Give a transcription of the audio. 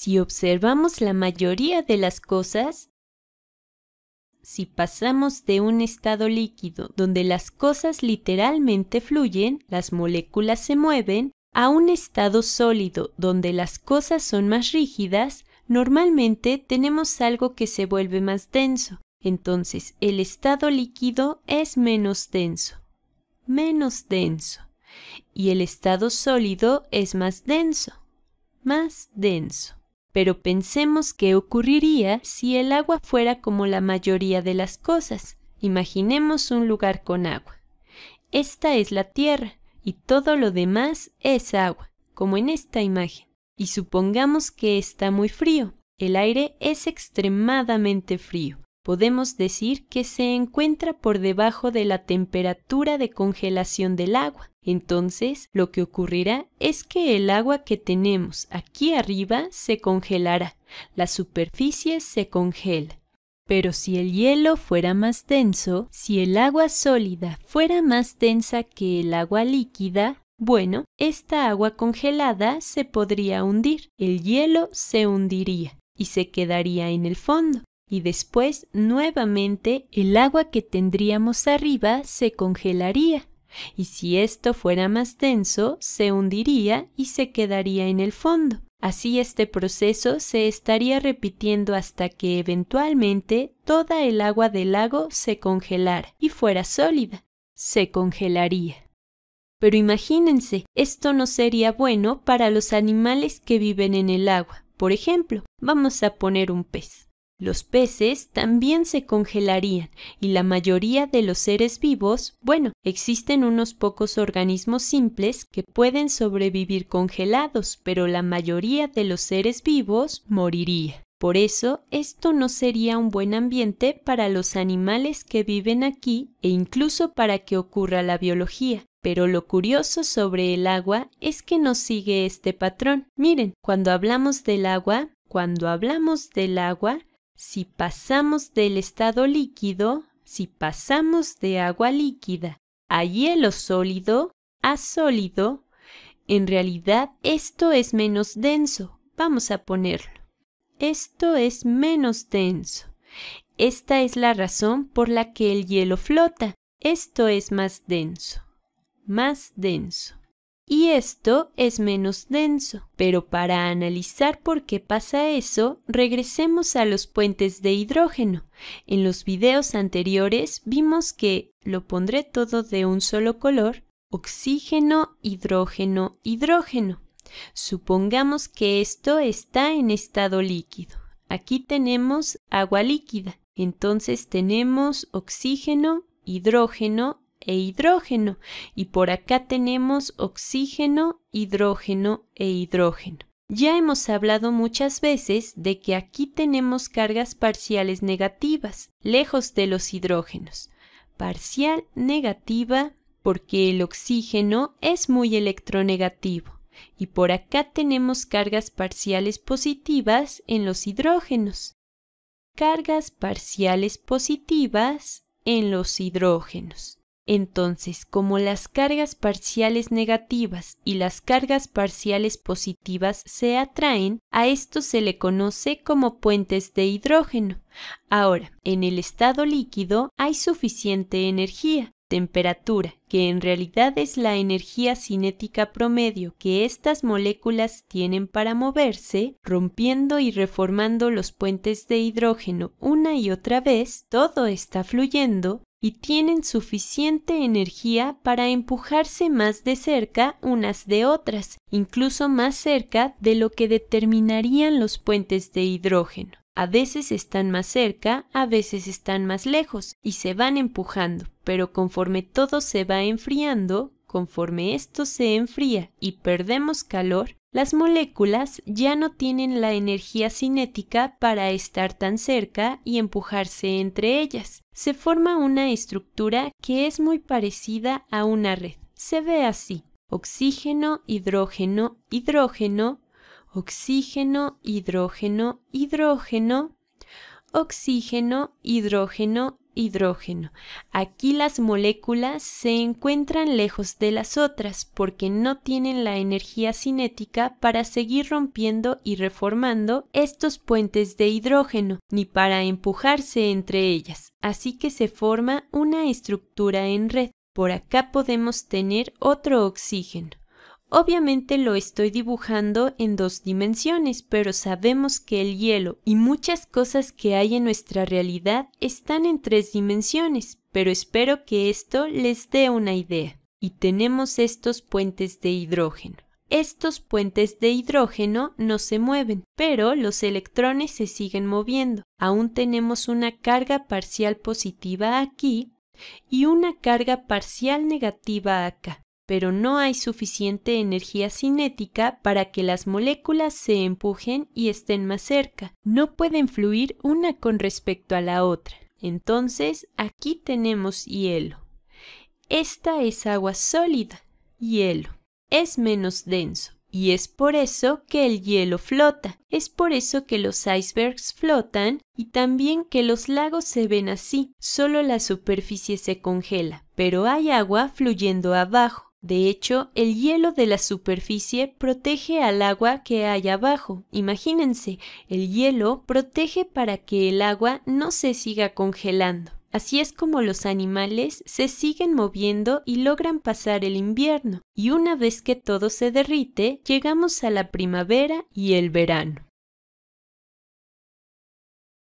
si observamos la mayoría de las cosas, si pasamos de un estado líquido donde las cosas literalmente fluyen, las moléculas se mueven, a un estado sólido donde las cosas son más rígidas, normalmente tenemos algo que se vuelve más denso. Entonces el estado líquido es menos denso, menos denso. Y el estado sólido es más denso, más denso pero pensemos qué ocurriría si el agua fuera como la mayoría de las cosas. Imaginemos un lugar con agua. Esta es la tierra y todo lo demás es agua, como en esta imagen. Y supongamos que está muy frío. El aire es extremadamente frío. Podemos decir que se encuentra por debajo de la temperatura de congelación del agua. Entonces, lo que ocurrirá es que el agua que tenemos aquí arriba se congelará, la superficie se congela. Pero si el hielo fuera más denso, si el agua sólida fuera más densa que el agua líquida, bueno, esta agua congelada se podría hundir, el hielo se hundiría y se quedaría en el fondo y después nuevamente el agua que tendríamos arriba se congelaría y si esto fuera más denso, se hundiría y se quedaría en el fondo. Así este proceso se estaría repitiendo hasta que eventualmente toda el agua del lago se congelara y fuera sólida. Se congelaría. Pero imagínense, esto no sería bueno para los animales que viven en el agua. Por ejemplo, vamos a poner un pez. Los peces también se congelarían y la mayoría de los seres vivos, bueno, existen unos pocos organismos simples que pueden sobrevivir congelados, pero la mayoría de los seres vivos moriría. Por eso, esto no sería un buen ambiente para los animales que viven aquí e incluso para que ocurra la biología. Pero lo curioso sobre el agua es que no sigue este patrón. Miren, cuando hablamos del agua, cuando hablamos del agua, si pasamos del estado líquido, si pasamos de agua líquida a hielo sólido, a sólido, en realidad esto es menos denso. Vamos a ponerlo. Esto es menos denso. Esta es la razón por la que el hielo flota. Esto es más denso. Más denso y esto es menos denso. Pero para analizar por qué pasa eso, regresemos a los puentes de hidrógeno. En los videos anteriores vimos que, lo pondré todo de un solo color, oxígeno, hidrógeno, hidrógeno. Supongamos que esto está en estado líquido. Aquí tenemos agua líquida. Entonces tenemos oxígeno, hidrógeno e hidrógeno. Y por acá tenemos oxígeno, hidrógeno e hidrógeno. Ya hemos hablado muchas veces de que aquí tenemos cargas parciales negativas, lejos de los hidrógenos. Parcial negativa porque el oxígeno es muy electronegativo y por acá tenemos cargas parciales positivas en los hidrógenos. Cargas parciales positivas en los hidrógenos. Entonces, como las cargas parciales negativas y las cargas parciales positivas se atraen, a esto se le conoce como puentes de hidrógeno. Ahora, en el estado líquido hay suficiente energía, temperatura, que en realidad es la energía cinética promedio que estas moléculas tienen para moverse, rompiendo y reformando los puentes de hidrógeno una y otra vez, todo está fluyendo, y tienen suficiente energía para empujarse más de cerca unas de otras, incluso más cerca de lo que determinarían los puentes de hidrógeno. A veces están más cerca, a veces están más lejos y se van empujando, pero conforme todo se va enfriando, conforme esto se enfría y perdemos calor, las moléculas ya no tienen la energía cinética para estar tan cerca y empujarse entre ellas. Se forma una estructura que es muy parecida a una red. Se ve así. Oxígeno, hidrógeno, hidrógeno, oxígeno, hidrógeno, hidrógeno, oxígeno, hidrógeno, hidrógeno. Aquí las moléculas se encuentran lejos de las otras porque no tienen la energía cinética para seguir rompiendo y reformando estos puentes de hidrógeno, ni para empujarse entre ellas, así que se forma una estructura en red. Por acá podemos tener otro oxígeno. Obviamente lo estoy dibujando en dos dimensiones, pero sabemos que el hielo y muchas cosas que hay en nuestra realidad están en tres dimensiones, pero espero que esto les dé una idea. Y tenemos estos puentes de hidrógeno. Estos puentes de hidrógeno no se mueven, pero los electrones se siguen moviendo. Aún tenemos una carga parcial positiva aquí y una carga parcial negativa acá pero no hay suficiente energía cinética para que las moléculas se empujen y estén más cerca. No pueden fluir una con respecto a la otra. Entonces, aquí tenemos hielo. Esta es agua sólida, hielo. Es menos denso. Y es por eso que el hielo flota, es por eso que los icebergs flotan y también que los lagos se ven así, solo la superficie se congela, pero hay agua fluyendo abajo. De hecho, el hielo de la superficie protege al agua que hay abajo. Imagínense, el hielo protege para que el agua no se siga congelando. Así es como los animales se siguen moviendo y logran pasar el invierno, y una vez que todo se derrite, llegamos a la primavera y el verano.